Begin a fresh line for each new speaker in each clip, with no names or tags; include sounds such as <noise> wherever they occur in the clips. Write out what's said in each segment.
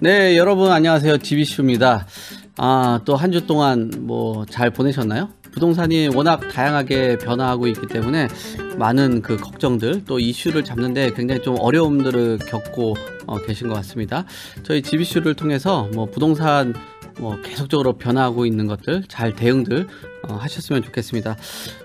네, 여러분 안녕하세요. 지비슈입니다. 아, 또 한 주 동안 뭐 잘 보내셨나요? 부동산이 워낙 다양하게 변화하고 있기 때문에 많은 그 걱정들 또 이슈를 잡는데 굉장히 좀 어려움들을 겪고 어, 계신 것 같습니다. 저희 지비슈를 통해서 뭐 부동산 뭐 계속적으로 변화하고 있는 것들 잘 대응들 어, 하셨으면 좋겠습니다.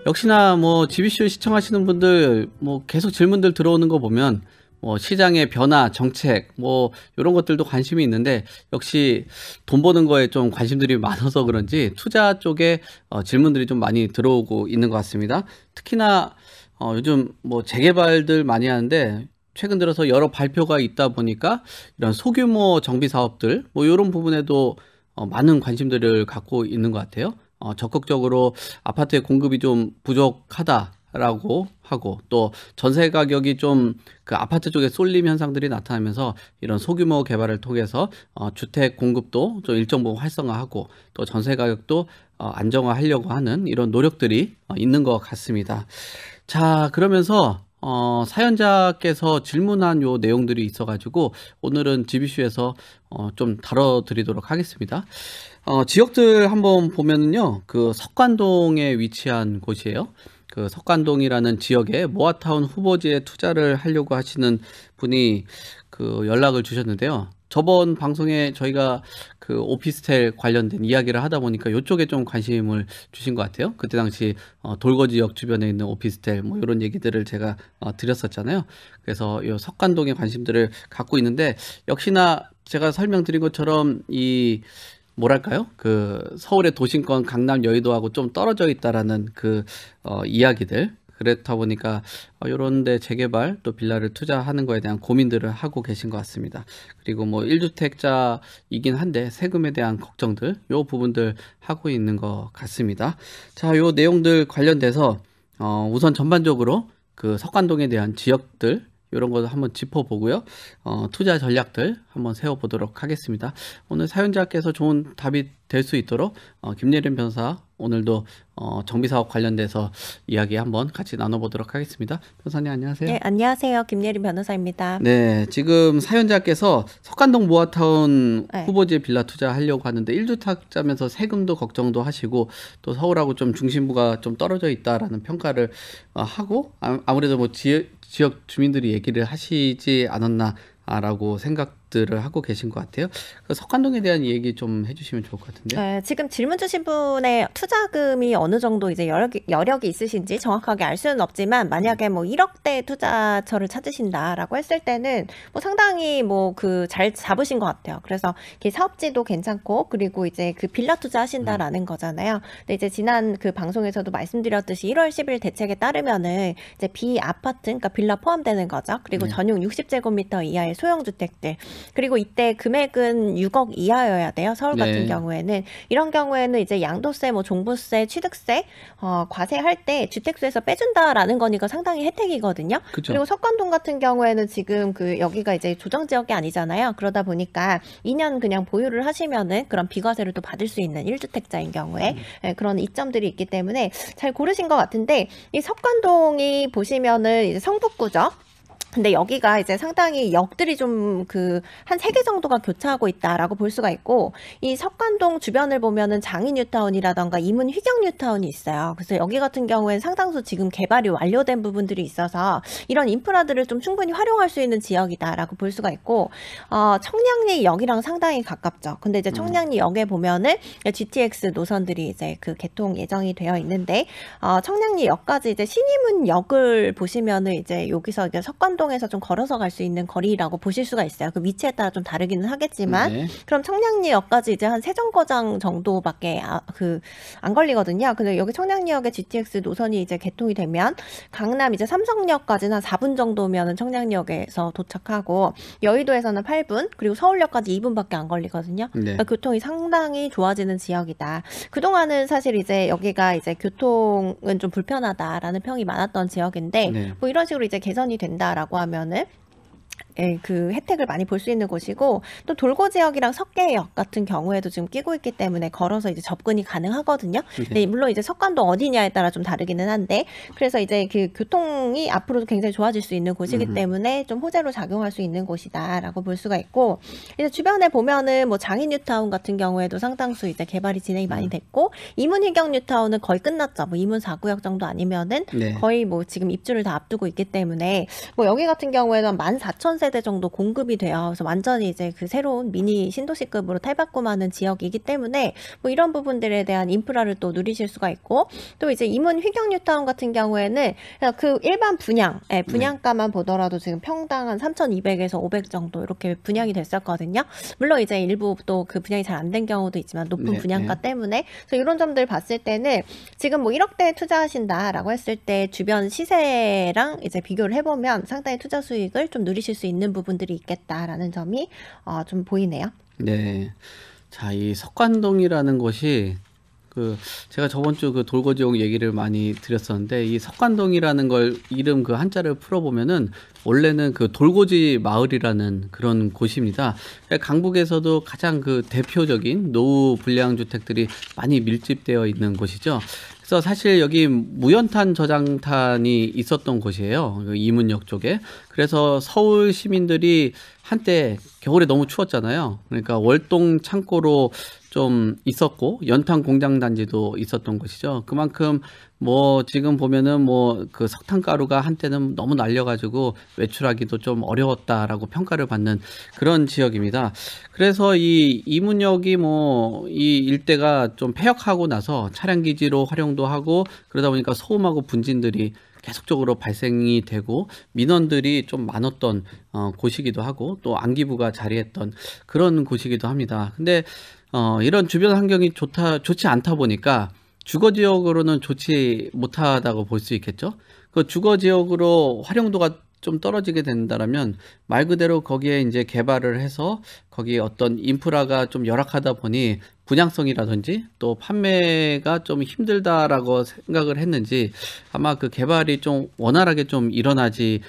역시나 뭐 GB쇼 시청하시는 분들 뭐 계속 질문들 들어오는 거 보면 뭐 시장의 변화, 정책 뭐 이런 것들도 관심이 있는데 역시 돈 버는 거에 좀 관심들이 <laughs> 많아서 그런지 투자 쪽에 어 질문들이 좀 많이 들어오고 있는 것 같습니다. 특히나 어 요즘 뭐 재개발들 많이 하는데 최근 들어서 여러 발표가 있다 보니까 이런 소규모 정비 사업들 뭐 이런 부분에도 어 많은 관심들을 갖고 있는 것 같아요. 어, 적극적으로 아파트의 공급이 좀 부족하다라고 하고 또 전세 가격이 좀 그 아파트 쪽에 쏠림 현상들이 나타나면서 이런 소규모 개발을 통해서 어, 주택 공급도 좀 일정 부분 활성화하고 또 전세 가격도 어, 안정화하려고 하는 이런 노력들이 어, 있는 것 같습니다. 자 그러면서 어, 사연자께서 질문한 요 내용들이 있어가지고 오늘은 지 b c 에서 어, 좀 다뤄드리도록 하겠습니다. 어, 지역들 한번 보면은요, 그 석관동에 위치한 곳이에요. 그 석관동이라는 지역에 모아타운 후보지에 투자를 하려고 하시는 분이 그 연락을 주셨는데요. 저번 방송에 저희가 그 오피스텔 관련된 이야기를 하다 보니까 이쪽에 좀 관심을 주신 것 같아요. 그때 당시 어, 돌거지역 주변에 있는 오피스텔 뭐 이런 얘기들을 제가 어, 드렸었잖아요. 그래서 이 석관동에 관심들을 갖고 있는데 역시나 제가 설명드린 것처럼 이 뭐랄까요? 그 서울의 도심권 강남 여의도하고 좀 떨어져 있다라는 그 어, 이야기들 그렇다 보니까 이런데 어, 재개발 또 빌라를 투자하는 거에 대한 고민들을 하고 계신 것 같습니다. 그리고 뭐 1주택자이긴 한데 세금에 대한 걱정들 요 부분들 하고 있는 것 같습니다. 자, 요 내용들 관련돼서 어, 우선 전반적으로 그 석관동에 대한 지역들 이런 것도 한번 짚어보고요. 어, 투자 전략들 한번 세워보도록 하겠습니다. 오늘 사연자께서 좋은 답이 될 수 있도록 어, 김예림 변사 오늘도 어, 정비사업 관련돼서 이야기 한번 같이 나눠보도록 하겠습니다. 변사님 안녕하세요. 네,
안녕하세요. 김예림 변호사입니다.
네, 지금 사연자께서 석간동 모아타운 네. 후보지 빌라 투자하려고 하는데 1주택자면서 세금도 걱정도 하시고 또 서울하고 좀 중심부가 좀 떨어져 있다라는 평가를 어, 하고 아, 무래도뭐 지역 지역 주민들이 얘기를 하시지 않았나라고 생각 것들을 하고 계신 것 같아요. 그 석관동에 대한 얘기 좀 해주시면 좋을 것 같은데요.
네, 지금 질문 주신 분의 투자금이 어느 정도 이제 여력이, 여력이 있으신지 정확하게 알 수는 없지만 만약에 뭐 1억대 투자처를 찾으신다라고 했을 때는 뭐 상당히 뭐 그 잘 잡으신 것 같아요. 그래서 사업지도 괜찮고 그리고 이제 그 빌라 투자 하신다라는 음. 거잖아요. 근데 이제 지난 그 방송에서도 말씀드렸듯이 1월 10일 대책에 따르면은 이제 비아파트 그러니까 빌라 포함되는 거죠. 그리고 네. 전용 60제곱미터 이하의 소형 주택들 그리고 이때 금액은 6억 이하여야 돼요. 서울 같은 네. 경우에는 이런 경우에는 이제 양도세, 뭐 종부세, 취득세, 어, 과세할 때 주택수에서 빼준다라는 거니까 상당히 혜택이거든요. 그쵸. 그리고 석관동 같은 경우에는 지금 그 여기가 이제 조정 지역이 아니잖아요. 그러다 보니까 2년 그냥 보유를 하시면은 그런 비과세를 또 받을 수 있는 1주택자인 경우에 음. 네, 그런 이점들이 있기 때문에 잘 고르신 것 같은데 이 석관동이 보시면은 이제 성북구죠. 근데 여기가 이제 상당히 역들이 좀 그 한 세 개 정도가 교차하고 있다라고 볼 수가 있고 이 석관동 주변을 보면은 장인 뉴타운이라던가 이문 휘경 뉴타운이 있어요. 그래서 여기 같은 경우엔 상당수 지금 개발이 완료된 부분들이 있어서 이런 인프라들을 좀 충분히 활용할 수 있는 지역이다라고 볼 수가 있고 어, 청량리 역이랑 상당히 가깝죠. 근데 이제 음. 청량리 역에 보면은 GTX 노선들이 이제 그 개통 예정이 되어 있는데 어, 청량리 역까지 이제 신이문 역을 보시면은 이제 여기서 이제 석관동 한남동에서 좀 걸어서 갈 수 있는 거리라고 보실 수가 있어요. 그 위치에 따라 좀 다르기는 하겠지만 네. 그럼 청량리역까지 이제 한세 정거장 정도밖에 아, 그안 걸리거든요. 근데 여기 청량리역의 GTX 노선이 이제 개통이 되면 강남 이제 삼성역까지는 한 4분 정도면 청량역에서 도착하고 여의도에서는 8분 그리고 서울역까지 2분밖에 안 걸리거든요. 네. 그러니까 교통이 상당히 좋아지는 지역이다. 그동안은 사실 이제 여기가 이제 교통은 좀 불편하다라는 평이 많았던 지역인데 네. 뭐 이런 식으로 이제 개선이 된다라고 라 하면은 예, 그 혜택을 많이 볼 수 있는 곳이고 또 돌고 지역이랑 석계역 같은 경우에도 지금 끼고 있기 때문에 걸어서 이제 접근이 가능하거든요. 네, 물론 이제 석관도 어디냐에 따라 좀 다르기는 한데 그래서 이제 그 교통이 앞으로도 굉장히 좋아질 수 있는 곳이기 음 때문에 좀 호재로 작용할 수 있는 곳이다라고 볼 수가 있고 이제 주변에 보면은 뭐 장인 뉴타운 같은 경우에도 상당수 이제 개발이 진행이 많이 음. 됐고 이문 희경 뉴타운은 거의 끝났죠. 뭐 이문 4구역 정도 아니면은 네. 거의 뭐 지금 입주를 다 앞두고 있기 때문에 뭐 여기 같은 경우에는 14,000 세대 정도 공급이 돼요. 그래서 완전히 이제 그 새로운 미니 신도시급으로 탈바꿈하는 지역이기 때문에 뭐 이런 부분들에 대한 인프라를 또 누리실 수가 있고 또 이제 이문 휘경 뉴타운 같은 경우에는 그 일반 분양, 예, 네. 분양가만 보더라도 지금 평당 한 3,200에서 500 정도 이렇게 분양이 됐었거든요. 물론 이제 일부 또그 분양이 잘 안 된 경우도 있지만 높은 네, 분양가 네, 때문에 그래서 이런 점들 봤을 때는 지금 뭐 1억대에 투자하신다라고 했을 때 주변 시세랑 이제 비교를 해보면 상당히 투자 수익을 좀 누리실 수 있는 있는 부분들이 있겠다라는 점이 어, 좀 보이네요.
네. 자, 이 석관동이라는 곳이 그 제가 저번 주 그 돌고지옥 얘기를 많이 드렸었는데 이 석관동이라는 걸 이름 그 한자를 풀어보면은 원래는 그 돌고지 마을이라는 그런 곳입니다. 그러니까 강북에서도 가장 그 대표적인 노후 불량 주택들이 많이 밀집되어 있는 곳이죠. 그래서 사실 여기 무연탄 저장탄이 있었던 곳이에요. 그 이문역 쪽에. 그래서 서울 시민들이 한때 겨울에 너무 추웠잖아요. 그러니까 월동 창고로 좀 있었고 연탄 공장 단지도 있었던 것이죠. 그만큼 뭐 지금 보면은 뭐 그 석탄 가루가 한때는 너무 날려가지고 외출하기도 좀 어려웠다라고 평가를 받는 그런 지역입니다. 그래서 이 이문역이 뭐 이 일대가 좀 폐역하고 나서 차량 기지로 활용도 하고 그러다 보니까 소음하고 분진들이 계속적으로 발생이 되고 민원들이 좀 많았던 어, 곳이기도 하고 또 안기부가 자리했던 그런 곳이기도 합니다. 근데 어, 이런 주변 환경이 좋다 좋지 않다 보니까 주거 지역으로는 좋지 못하다고 볼 수 있겠죠. 그 주거 지역으로 활용도가 좀 떨어지게 된다라면 말 그대로 거기에 이제 개발을 해서 거기 어떤 인프라가 좀 열악하다 보니 분양성이라든지 또 판매가 좀 힘들다라고 생각을 했는지 아마 그 개발이 좀 원활하게 좀 일어나지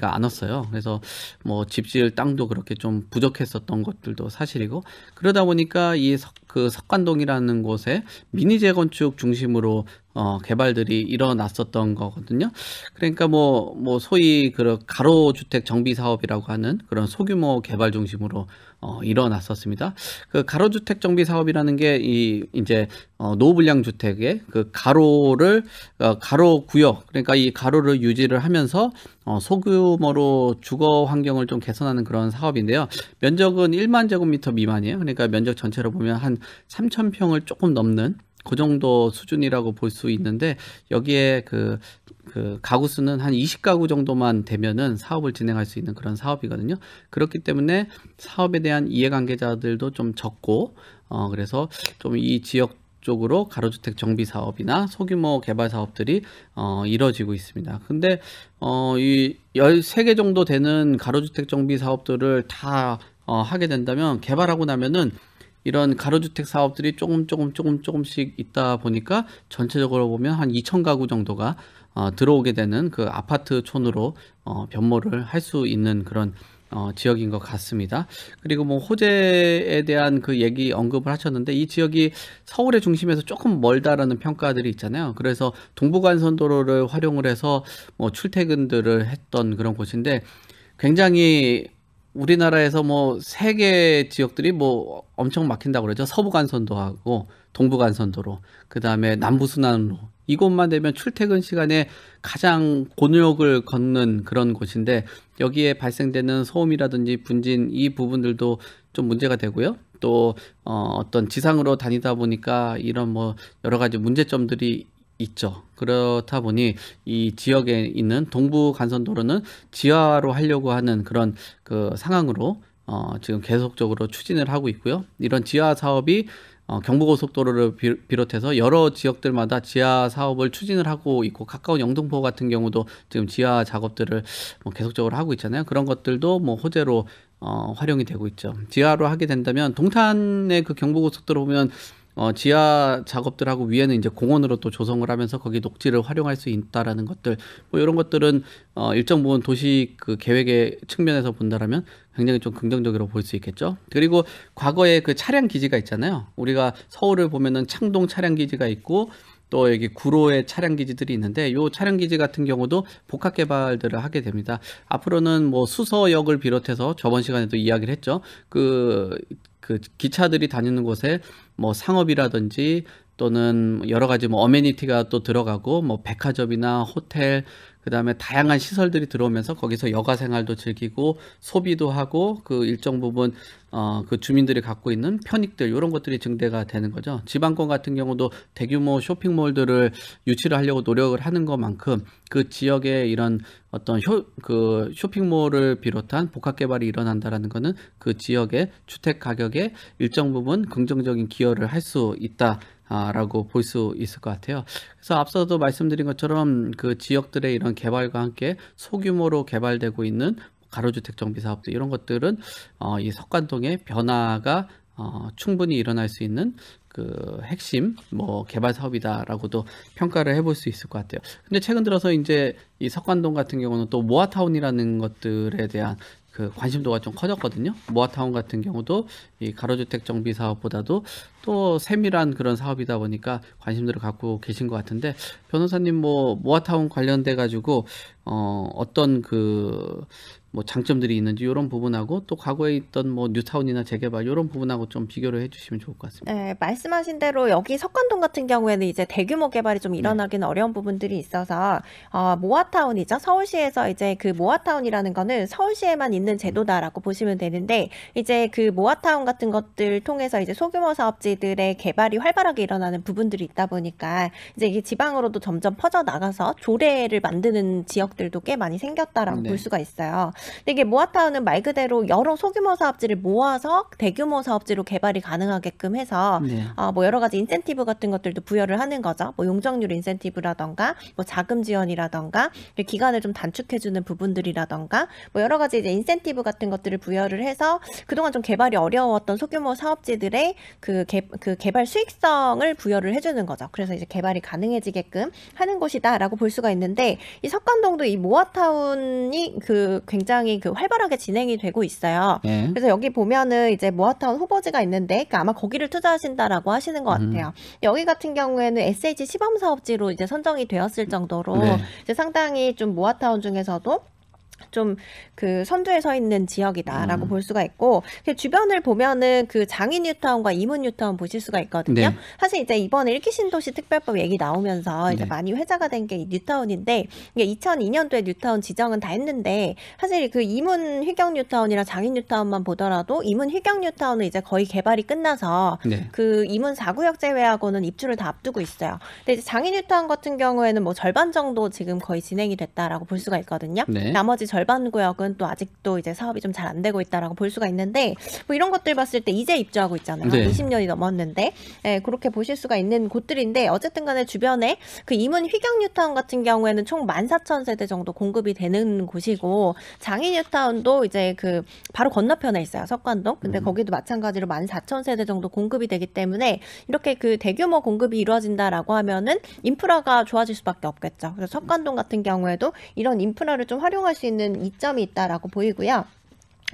가안 왔어요. 그래서 뭐집 지을 땅도 그렇게 좀 부족했었던 것들도 사실이고 그러다 보니까 이 그 석관동이라는 곳에 미니 재건축 중심으로 어, 개발들이 일어났었던 거거든요. 그러니까 뭐, 뭐, 소위 그 가로주택 정비 사업이라고 하는 그런 소규모 개발 중심으로 어, 일어났었습니다. 그 가로주택 정비 사업이라는 게 이, 이제 어, 노후불량 주택의 그 가로를 어, 가로 구역 그러니까 이 가로를 유지를 하면서 어, 소규모로 주거 환경을 좀 개선하는 그런 사업인데요. 면적은 1만 제곱미터 미만이에요. 그러니까 면적 전체로 보면 한 3천 평을 조금 넘는 그 정도 수준이라고 볼 수 있는데 여기에 그, 그 가구 수는 한 20가구 정도만 되면은 사업을 진행할 수 있는 그런 사업이거든요. 그렇기 때문에 사업에 대한 이해관계자들도 좀 적고 어 그래서 좀 이 지역 쪽으로 가로주택 정비 사업이나 소규모 개발 사업들이 어, 이뤄지고 있습니다. 근데 어, 이 13개 정도 되는 가로주택 정비 사업들을 다 어, 하게 된다면 개발하고 나면은 이런 가로주택 사업들이 조금 조금 조금 조금씩 있다 보니까 전체적으로 보면 한 2천 가구 정도가 어, 들어오게 되는 그 아파트 촌으로 어, 변모를 할 수 있는 그런 어, 지역인 것 같습니다. 그리고 뭐 호재에 대한 그 얘기 언급을 하셨는데 이 지역이 서울의 중심에서 조금 멀다라는 평가들이 있잖아요. 그래서 동부간선도로를 활용을 해서 뭐 출퇴근들을 했던 그런 곳인데 굉장히 우리나라에서 뭐세계 지역들이 뭐 엄청 막힌다고 그러죠. 서부 간선도 하고 동부 간선도로 그다음에 남부 순환로 이곳만 되면 출퇴근 시간에 가장 곤욕을 걷는 그런 곳인데 여기에 발생되는 소음이라든지 분진 이 부분들도 좀 문제가 되고요. 또 어, 어떤 지상으로 다니다 보니까 이런 뭐 여러 가지 문제점들이 있죠. 그렇다 보니 이 지역에 있는 동부 간선도로는 지하로 하려고 하는 그런 그 상황으로 어, 지금 계속적으로 추진을 하고 있고요. 이런 지하 사업이 어, 경부고속도로를 비롯해서 여러 지역들마다 지하 사업을 추진을 하고 있고 가까운 영등포 같은 경우도 지금 지하 작업들을 뭐 계속적으로 하고 있잖아요. 그런 것들도 뭐 호재로 어, 활용이 되고 있죠. 지하로 하게 된다면 동탄의 그 경부고속도로 보면 어, 지하 작업들하고 위에는 이제 공원으로 또 조성을 하면서 거기 녹지를 활용할 수 있다라는 것들 뭐 이런 것들은 어, 일정 부분 도시 그 계획의 측면에서 본다라면 굉장히 좀 긍정적으로 볼 수 있겠죠. 그리고 과거에 그 차량 기지가 있잖아요. 우리가 서울을 보면은 창동 차량 기지가 있고 또 여기 구로의 차량 기지들이 있는데 요 차량 기지 같은 경우도 복합 개발들을 하게 됩니다. 앞으로는 뭐 수서역을 비롯해서 저번 시간에도 이야기를 했죠. 그그 기차들이 다니는 곳에 뭐 상업이라든지 또는 여러 가지 뭐 어메니티가 또 들어가고 뭐 백화점이나 호텔 그 다음에 다양한 시설들이 들어오면서 거기서 여가 생활도 즐기고 소비도 하고 그 일정 부분 어, 그 주민들이 갖고 있는 편익들 이런 것들이 증대가 되는 거죠. 지방권 같은 경우도 대규모 쇼핑몰들을 유치를 하려고 노력을 하는 것만큼 그 지역의 이런 어떤 쇼, 그 쇼핑몰을 비롯한 복합 개발이 일어난다라는 것은 그 지역의 주택 가격에 일정 부분 긍정적인 기여를 할 수 있다. 아, 라고 볼 수 있을 것 같아요. 그래서 앞서도 말씀드린 것처럼 그 지역들의 이런 개발과 함께 소규모로 개발되고 있는 가로주택 정비 사업들 이런 것들은 어, 이 석관동의 변화가 어, 충분히 일어날 수 있는 그 핵심 뭐 개발 사업이다라고도 평가를 해볼 수 있을 것 같아요. 근데 최근 들어서 이제 이 석관동 같은 경우는 또 모아타운이라는 것들에 대한 그 관심도가 좀 커졌거든요. 모아타운 같은 경우도 이 가로주택 정비 사업보다도 또 세밀한 그런 사업이다 보니까 관심들을 갖고 계신 것 같은데 변호사님 뭐 모아타운 관련돼 가지고 어 어떤 그뭐 장점들이 있는지 이런 부분하고 또 과거에 있던 뭐 뉴타운이나 재개발 이런 부분하고 좀 비교를 해주시면 좋을 것 같습니다.
네, 말씀하신 대로 여기 석관동 같은 경우에는 이제 대규모 개발이 좀 일어나기는 네. 어려운 부분들이 있어서 어, 모아타운이죠. 서울시에서 이제 그 모아타운이라는 거는 서울시에만 있는 제도다라고 보시면 되는데 이제 그 모아타운 같은 것들 통해서 이제 소규모 사업지들의 개발이 활발하게 일어나는 부분들이 있다 보니까 이제 이게 지방으로도 점점 퍼져 나가서 조례를 만드는 지역들도 꽤 많이 생겼다라고 네. 볼 수가 있어요. 근데 이게 모아타운은 말 그대로 여러 소규모 사업지를 모아서 대규모 사업지로 개발이 가능하게끔 해서 네. 어, 뭐 여러 가지 인센티브 같은 것들도 부여를 하는 거죠. 뭐 용적률 인센티브라던가 뭐 자금 지원이라던가 기간을 좀 단축해 주는 부분들이라던가 뭐 여러 가지 이제 인센티브 같은 것들을 부여를 해서 그동안 좀 개발이 어려웠던 소규모 사업지들의 그, 개, 그 개발 수익성을 부여를 해주는 거죠. 그래서 이제 개발이 가능해지게끔 하는 곳이다라고 볼 수가 있는데 이 석관동도 이 모아타운이 그 굉장히 굉장히 그 활발하게 진행이 되고 있어요. 예. 그래서 여기 보면은 이제 모아타운 후보지가 있는데 그러니까 아마 거기를 투자하신다라고 하시는 것 음. 같아요. 음. 여기 같은 경우에는 SH 시범 사업지로 이제 선정이 되었을 정도로 네. 이제 상당히 좀 모아타운 중에서도 좀그 선두에 서 있는 지역이다라고 음. 볼 수가 있고 주변을 보면은 그 장인 뉴타운과 이문 뉴타운 보실 수가 있거든요. 네. 사실 이제 이번에 일기 신도시 특별법 얘기 나오면서 이제 네. 많이 회자가 된 게 뉴타운인데 이게 2002년도에 뉴타운 지정은 다 했는데 사실 그 이문 휘경 뉴타운이랑 장인 뉴타운만 보더라도 이문 휘경 뉴타운은 이제 거의 개발이 끝나서 네. 그 이문 4구역 제외하고는 입주를 다 앞두고 있어요. 근데 이제 장인 뉴타운 같은 경우에는 뭐 절반 정도 지금 거의 진행이 됐다라고 볼 수가 있거든요. 네. 나머지 절 절반 구역은 또 아직도 이제 사업이 좀 잘 안 되고 있다라고 볼 수가 있는데 뭐 이런 것들 봤을 때 이제 입주하고 있잖아요. 네. 20년이 넘었는데 네, 그렇게 보실 수가 있는 곳들인데 어쨌든 간에 주변에 그 이문 휘경 뉴타운 같은 경우에는 총 14,000세대 정도 공급이 되는 곳이고 장인 뉴타운도 이제 그 바로 건너편에 있어요. 석관동. 근데 음. 거기도 마찬가지로 14,000세대 정도 공급이 되기 때문에 이렇게 그 대규모 공급이 이루어진다라고 하면은 인프라가 좋아질 수밖에 없겠죠. 그래서 석관동 같은 경우에도 이런 인프라를 좀 활용할 수 있는 있는 이점이 있다라고 보이고요.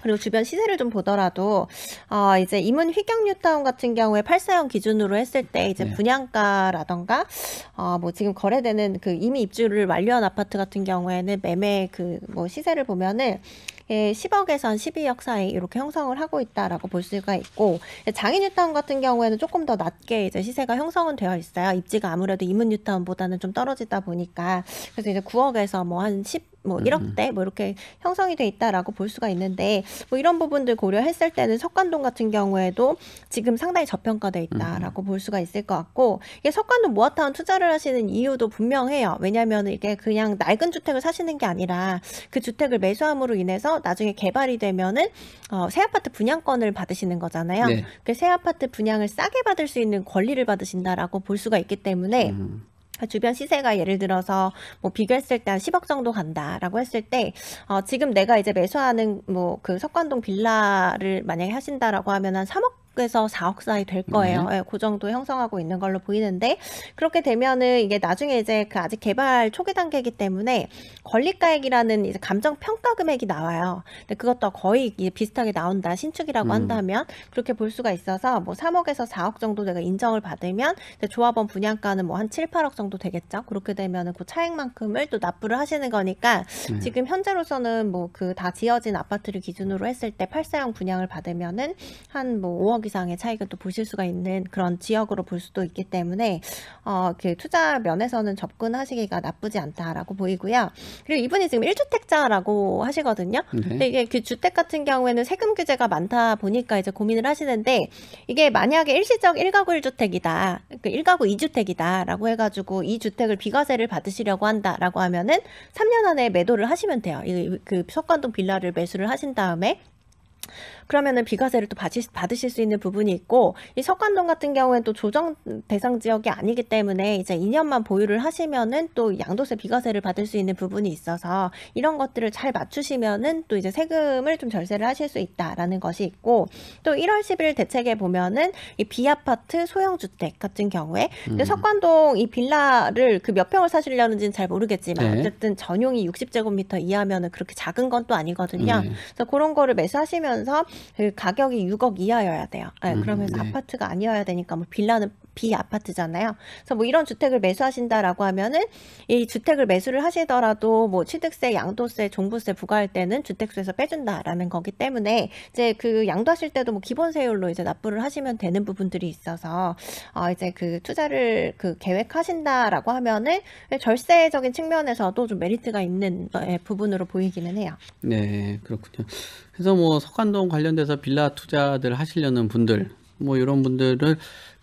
그리고 주변 시세를 좀 보더라도 어, 이제 이문 휘경뉴타운 같은 경우에 8사형 기준으로 했을 때 이제 네. 분양가라던가 어, 뭐 지금 거래되는 그 이미 입주를 완료한 아파트 같은 경우에는 매매 그 뭐 시세를 보면은 예, 10억에서 한 12억 사이 이렇게 형성을 하고 있다라고 볼 수가 있고 예, 장인 뉴타운 같은 경우에는 조금 더 낮게 이제 시세가 형성은 되어 있어요. 입지가 아무래도 이문 뉴타운보다는 좀 떨어지다 보니까 그래서 이제 9억에서 뭐 한 10, 뭐 1억대 음, 음. 뭐 이렇게 형성이 돼 있다라고 볼 수가 있는데 뭐 이런 부분들 고려했을 때는 석관동 같은 경우에도 지금 상당히 저평가돼 음, 있다라고 볼 수가 있을 것 같고 이게 석관동 모아타운 투자를 하시는 이유도 분명해요. 왜냐하면 이게 그냥 낡은 주택을 사시는 게 아니라 그 주택을 매수함으로 인해서 나중에 개발이 되면은 어, 새 아파트 분양권을 받으시는 거잖아요. 네. 그새 아파트 분양을 싸게 받을 수 있는 권리를 받으신다라고 볼 수가 있기 때문에 음. 주변 시세가 예를 들어서 뭐 비교했을 때 한 10억 정도 간다라고 했을 때 어, 지금 내가 이제 매수하는 뭐 그 석관동 빌라를 만약에 하신다라고 하면 한 3억 3억에서 4억 사이 될 네. 거예요. 네. 예, 그 정도 형성하고 있는 걸로 보이는데 그렇게 되면은 이게 나중에 이제 그 아직 개발 초기 단계이기 때문에 권리가액이라는 이제 감정 평가 금액이 나와요. 근데 그것도 거의 비슷하게 나온다 신축이라고 음. 한다면 그렇게 볼 수가 있어서 뭐 3억에서 4억 정도 내가 인정을 받으면 조합원 분양가는 뭐 한 7, 8억 정도 되겠죠. 그렇게 되면은 그 차액만큼을 또 납부를 하시는 거니까 네. 지금 현재로서는 뭐 그 다 지어진 아파트를 기준으로 했을 때 팔사형 분양을 받으면은 한 뭐 5억 이상의 차익을 또 보실 수가 있는 그런 지역으로 볼 수도 있기 때문에 어, 그 투자 면에서는 접근하시기가 나쁘지 않다라고 보이고요. 그리고 이분이 지금 1주택자라고 하시거든요. 네. 근데 이게 그 주택 같은 경우에는 세금 규제가 많다 보니까 이제 고민을 하시는데 이게 만약에 일시적 1가구 1주택이다. 그 1가구 2주택이다라고 해 가지고 이 주택을 비과세를 받으시려고 한다라고 하면은 3년 안에 매도를 하시면 돼요. 그 석관동 빌라를 매수를 하신 다음에 그러면은 비과세를 또 받으실, 받으실 수 있는 부분이 있고 이 석관동 같은 경우에는 또 조정 대상 지역이 아니기 때문에 이제 2년만 보유를 하시면은 또 양도세 비과세를 받을 수 있는 부분이 있어서 이런 것들을 잘 맞추시면은 또 이제 세금을 좀 절세를 하실 수 있다라는 것이 있고 또 1월 10일 대책에 보면은 이 비아파트 소형 주택 같은 경우에 음. 석관동 이 빌라를 그 몇 평을 사시려는지는 잘 모르겠지만 네. 어쨌든 전용이 60제곱미터 이하면은 그렇게 작은 건 또 아니거든요. 네. 그래서 그런 거를 매수하시면서 그 가격이 6억 이하여야 돼요. 네, 음, 그러면 음, 네. 아파트가 아니어야 되니까 뭐 빌라는 비아파트잖아요. 그래서 뭐 이런 주택을 매수하신다라고 하면은 이 주택을 매수를 하시더라도 뭐 취득세, 양도세, 종부세 부과할 때는 주택수에서 빼준다라는 거기 때문에 이제 그 양도하실 때도 뭐 기본세율로 이제 납부를 하시면 되는 부분들이 있어서 어 이제 그 투자를 그 계획하신다라고 하면은 절세적인 측면에서도 좀 메리트가 있는 예, 부분으로 보이기는 해요.
네, 그렇군요. 그래서 뭐 석관동 관련돼서 빌라 투자들 하시려는 분들 뭐 이런 분들을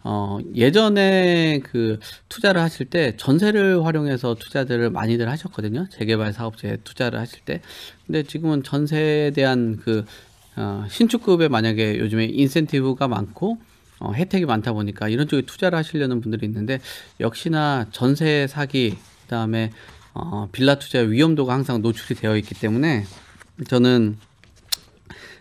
어, 예전에 그 투자를 하실 때 전세를 활용해서 투자들을 많이들 하셨거든요. 재개발 사업지에 투자를 하실 때. 근데 지금은 전세에 대한 그 어, 신축급에 만약에 요즘에 인센티브가 많고 어, 혜택이 많다 보니까 이런 쪽에 투자를 하시려는 분들이 있는데 역시나 전세 사기 그다음에 어, 빌라 투자 위험도가 항상 노출이 되어 있기 때문에 저는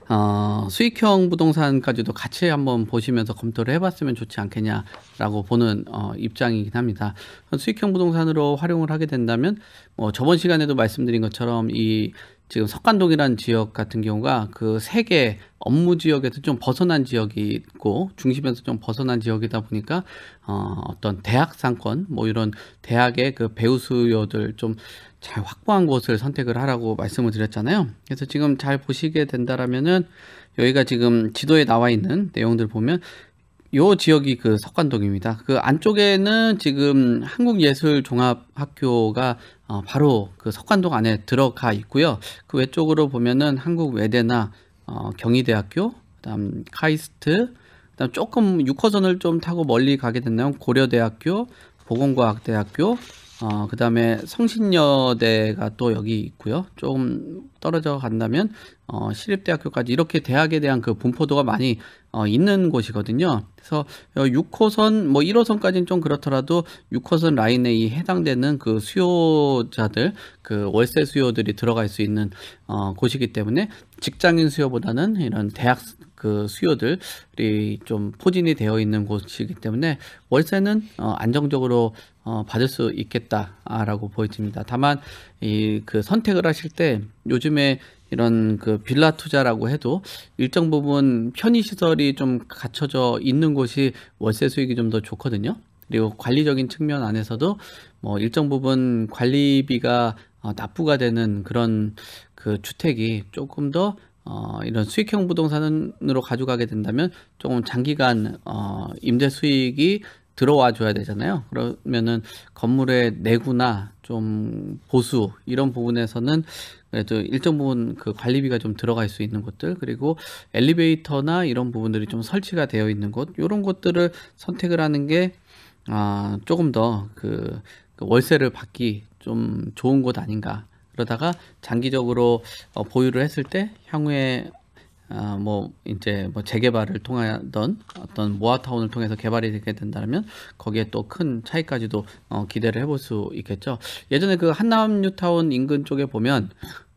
어, 수익형 부동산까지도 같이 한번 보시면서 검토를 해봤으면 좋지 않겠냐라고 보는 어, 입장이긴 합니다. 수익형 부동산으로 활용을 하게 된다면 뭐 저번 시간에도 말씀드린 것처럼 이 지금 석간동이라는 지역 같은 경우가 그세계 업무 지역에서 좀 벗어난 지역이 있고 중심에서 좀 벗어난 지역이다 보니까 어, 어떤 대학 상권 뭐 이런 대학의 그 배우 수요들 좀 잘 확보한 곳을 선택을 하라고 말씀을 드렸잖아요. 그래서 지금 잘 보시게 된다라면은 여기가 지금 지도에 나와 있는 내용들 보면 요 지역이 그 석관동입니다. 그 안쪽에는 지금 한국예술종합학교가 어, 바로 그 석관동 안에 들어가 있고요. 그 외쪽으로 보면은 한국외대나 어, 경희대학교, 그다음 카이스트, 그다음 조금 6호선을좀 타고 멀리 가게 된다면 고려대학교, 보건과학대학교, 어, 그다음에 성신여대가 또 여기 있고요. 좀 떨어져 간다면 어, 시립대학교까지 이렇게 대학에 대한 그 분포도가 많이 어, 있는 곳이거든요. 그래서 6호선 어, 뭐 1호선까지는 좀 그렇더라도 6호선 라인에 이 해당되는 그 수요자들 그 월세 수요들이 들어갈 수 있는 어, 곳이기 때문에 직장인 수요보다는 이런 대학 그 수요들이 좀 포진이 되어 있는 곳이기 때문에 월세는 어, 안정적으로 어, 받을 수 있겠다라고 보여집니다. 다만 이그 선택을 하실 때 요즘에 이런 그 빌라 투자라고 해도 일정 부분 편의 시설이 좀 갖춰져 있는 곳이 월세 수익이 좀 더 좋거든요. 그리고 관리적인 측면 안에서도 뭐 일정 부분 관리비가 어, 납부가 되는 그런 그 주택이 조금 더 어, 이런 수익형 부동산으로 가져가게 된다면 조금 장기간 어, 임대 수익이 들어와 줘야 되잖아요. 그러면은 건물의 내구나 좀 보수 이런 부분에서는 그래도 일정 부분 그 관리비가 좀 들어갈 수 있는 것들 그리고 엘리베이터나 이런 부분들이 좀 설치가 되어 있는 곳 이런 것들을 선택을 하는 게 아, 조금 더그 그 월세를 받기 좀 좋은 곳 아닌가 그러다가 장기적으로 어, 보유를 했을 때 향후에 아, 뭐 이제 뭐 재개발을 통하던 어떤 모아타운을 통해서 개발이 되게 된다면 거기에 또 큰 차이까지도 어, 기대를 해볼 수 있겠죠. 예전에 그 한남뉴타운 인근 쪽에 보면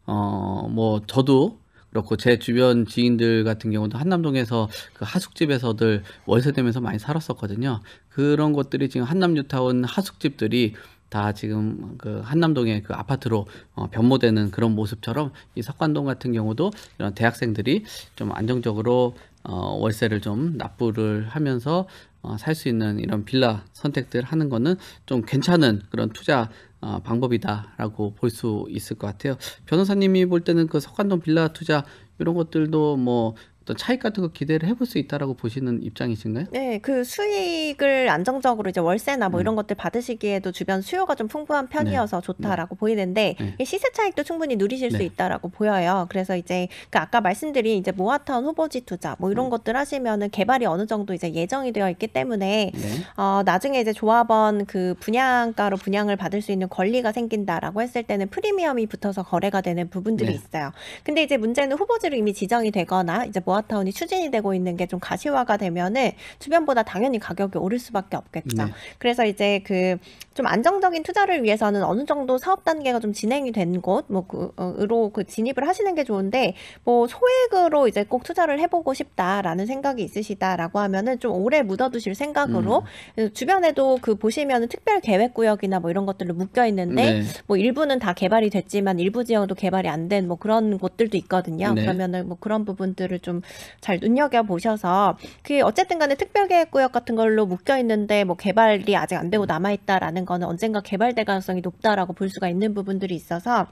어 뭐 저도 그렇고 제 주변 지인들 같은 경우도 한남동에서 그 하숙집에서들 월세 되면서 많이 살았었거든요. 그런 것들이 지금 한남뉴타운 하숙집들이 다 지금 그 한남동의 그 아파트로 어, 변모되는 그런 모습처럼 이 석관동 같은 경우도 이런 대학생들이 좀 안정적으로 어, 월세를 좀 납부를 하면서 어, 살수 있는 이런 빌라 선택들 하는 거는 좀 괜찮은 그런 투자 어, 방법이다라고 볼 수 있을 것 같아요. 변호사님이 볼 때는 그 석관동 빌라 투자 이런 것들도 뭐 어떤 차익 같은 거 기대를 해볼 수 있다라고 보시는 입장이신가요?
네, 그 수익을 안정적으로 이제 월세나 뭐 음. 이런 것들 받으시기에도 주변 수요가 좀 풍부한 편이어서 네. 네. 좋다라고 네. 보이는데 네. 시세 차익도 충분히 누리실 수 네. 있다라고 보여요. 그래서 이제 그 아까 말씀드린 이제 모아타운 후보지 투자 뭐 이런 음. 것들 하시면은 개발이 어느 정도 이제 예정이 되어 있기 때문에 네. 어, 나중에 이제 조합원 그 분양가로 분양을 받을 수 있는 권리가 생긴다라고 했을 때는 프리미엄이 붙어서 거래가 되는 부분들이 있어요. 근데 이제 문제는 후보지로 이미 지정이 되거나 이제 모아 노아타운이 추진이 되고 있는 게 좀 가시화가 되면은 주변보다 당연히 가격이 오를 수밖에 없겠죠. 네. 그래서 이제 그 좀 안정적인 투자를 위해서는 어느 정도 사업 단계가 좀 진행이 된 곳, 뭐, 그, 어, 으로 그 진입을 하시는 게 좋은데, 뭐, 소액으로 이제 꼭 투자를 해보고 싶다라는 생각이 있으시다라고 하면은 좀 오래 묻어두실 생각으로 음. 그 주변에도 그 보시면은 특별 계획구역이나 뭐 이런 것들로 묶여 있는데, 네. 뭐 일부는 다 개발이 됐지만 일부 지역도 개발이 안 된 뭐 그런 곳들도 있거든요. 네. 그러면은 뭐 그런 부분들을 좀잘 눈여겨 보셔서 그게 어쨌든 간에 특별계획 구역 같은 걸로 묶여 있는데 뭐 개발이 아직 안 되고 남아 있다라는 거는 언젠가 개발될 가능성이 높다라고 볼 수가 있는 부분들이 있어서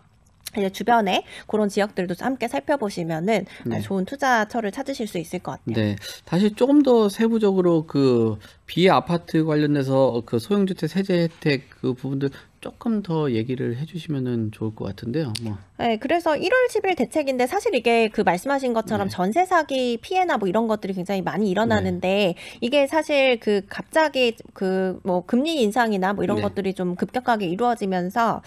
이제 주변에 그런 지역들도 함께 살펴보시면은 네. 좋은 투자처를 찾으실 수 있을 것
같아요. 네. 다시 조금 더 세부적으로 그비 아파트 관련돼서 그 소형주택 세제 혜택 그 부분들 조금 더 얘기를 해주시면 좋을 것 같은데요. 뭐.
네, 그래서 1월 10일 대책인데 사실 이게 그 말씀하신 것처럼 네. 전세 사기 피해나 뭐 이런 것들이 굉장히 많이 일어나는데 네. 이게 사실 그 갑자기 그 뭐 금리 인상이나 뭐 이런 네. 것들이 좀 급격하게 이루어지면서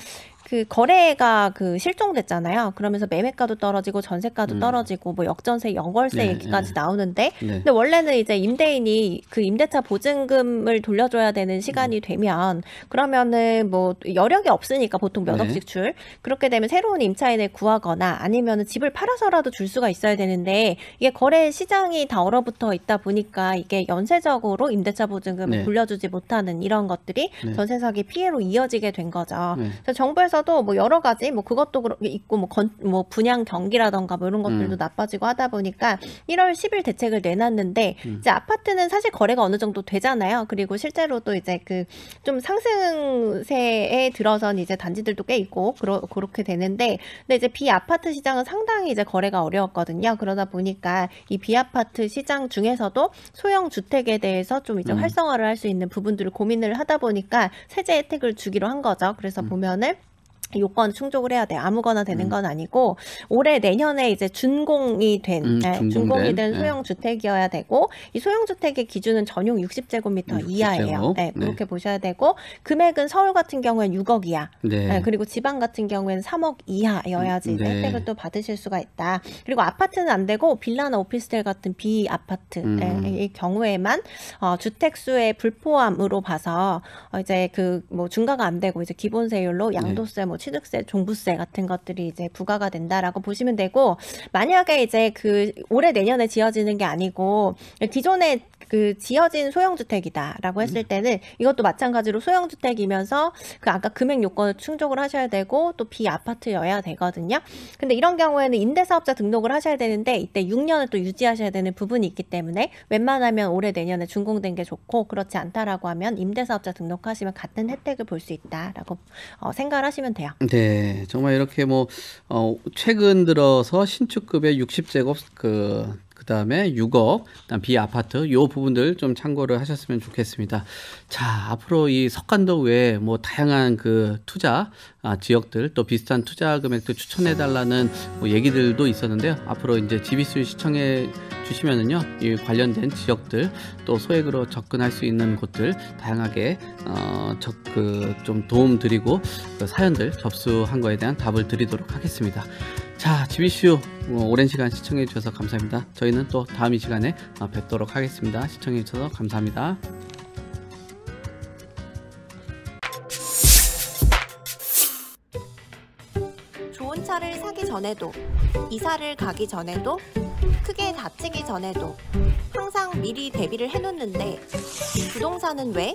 그 거래가 그 실종됐잖아요. 그러면서 매매가도 떨어지고 전세가도 음. 떨어지고 뭐 역전세, 연월세 예, 얘기까지 예. 나오는데 네. 근데 원래는 이제 임대인이 그 임대차 보증금을 돌려줘야 되는 시간이 음. 되면 그러면은 뭐 여력이 없으니까 보통 몇 네. 억씩 줄 그렇게 되면 새로운 임차인을 구하거나 아니면은 집을 팔아서라도 줄 수가 있어야 되는데 이게 거래 시장이 다 얼어붙어 있다 보니까 이게 연쇄적으로 임대차 보증금을 네. 돌려주지 못하는 이런 것들이 네. 전세 사기 피해로 이어지게 된 거죠. 그래서 정부에서 중에서도 뭐 여러 가지 뭐 그것도 있고 뭐, 건, 뭐 분양 경기라던가 뭐 이런 것들도 음. 나빠지고 하다 보니까 1월 10일 대책을 내놨는데 음. 이제 아파트는 사실 거래가 어느 정도 되잖아요. 그리고 실제로 또 이제 그 좀 상승세에 들어선 이제 단지들도 꽤 있고 그러, 그렇게 되는데 근데 이제 비아파트 시장은 상당히 이제 거래가 어려웠거든요. 그러다 보니까 이 비아파트 시장 중에서도 소형 주택에 대해서 좀 이제 음. 활성화를 할 수 있는 부분들을 고민을 하다 보니까 세제 혜택을 주기로 한 거죠. 그래서 음. 보면은 요건 충족을 해야 돼. 아무거나 되는 음. 건 아니고 올해 내년에 이제 준공이 된 음, 네, 준공이 된 네. 소형 주택이어야 되고 이 소형 주택의 기준은 전용 60제곱미터 60제곱. 이하예요. 네, 네. 그렇게 네. 보셔야 되고 금액은 서울 같은 경우에는 6억 이하. 네. 네, 그리고 지방 같은 경우에는 3억 이하여야지 이 음, 네. 혜택을 또 받으실 수가 있다. 그리고 아파트는 안 되고 빌라나 오피스텔 같은 비아파트의 음. 경우에만 어, 주택 수의 불포함으로 봐서 어, 이제 그 뭐 중과가 안 되고 이제 기본 세율로 양도세 뭐 취득세, 종부세 같은 것들이 이제 부과가 된다라고 보시면 되고 만약에 이제 그 올해 내년에 지어지는 게 아니고 기존에 그 지어진 소형주택이다라고 했을 음. 때는 이것도 마찬가지로 소형주택이면서 그 아까 금액 요건을 충족을 하셔야 되고 또 비아파트여야 되거든요. 근데 이런 경우에는 임대사업자 등록을 하셔야 되는데 이때 6년을 또 유지하셔야 되는 부분이 있기 때문에 웬만하면 올해 내년에 준공된 게 좋고 그렇지 않다라고 하면 임대사업자 등록하시면 같은 혜택을 볼 수 있다라고 어, 생각을 하시면 돼요.
네, 정말 이렇게 뭐 어, 최근 들어서 신축급의 60제곱 그 그다음에 6억, 그다음 비아파트 요 부분들 좀 참고를 하셨으면 좋겠습니다. 자, 앞으로 이 석간도 외에 뭐 다양한 그 투자 아, 지역들 또 비슷한 투자 금액도 추천해 달라는 뭐 얘기들도 있었는데요. 앞으로 이제 지비수 시청해 주시면은요. 이 관련된 지역들 또 소액으로 접근할 수 있는 곳들 다양하게 어적그좀 도움 드리고 그 사연들 접수한 거에 대한 답을 드리도록 하겠습니다. 자, 지비쇼 어, 오랜 시간 시청해 주셔서 감사합니다. 저희는 또 다음 이 시간에 어, 뵙도록 하겠습니다. 시청해 주셔서 감사합니다.
좋은 차를 사기 전에도 이사를 가기 전에도 크게 다치기 전에도 항상 미리 대비를 해놓는데 부동산은 왜?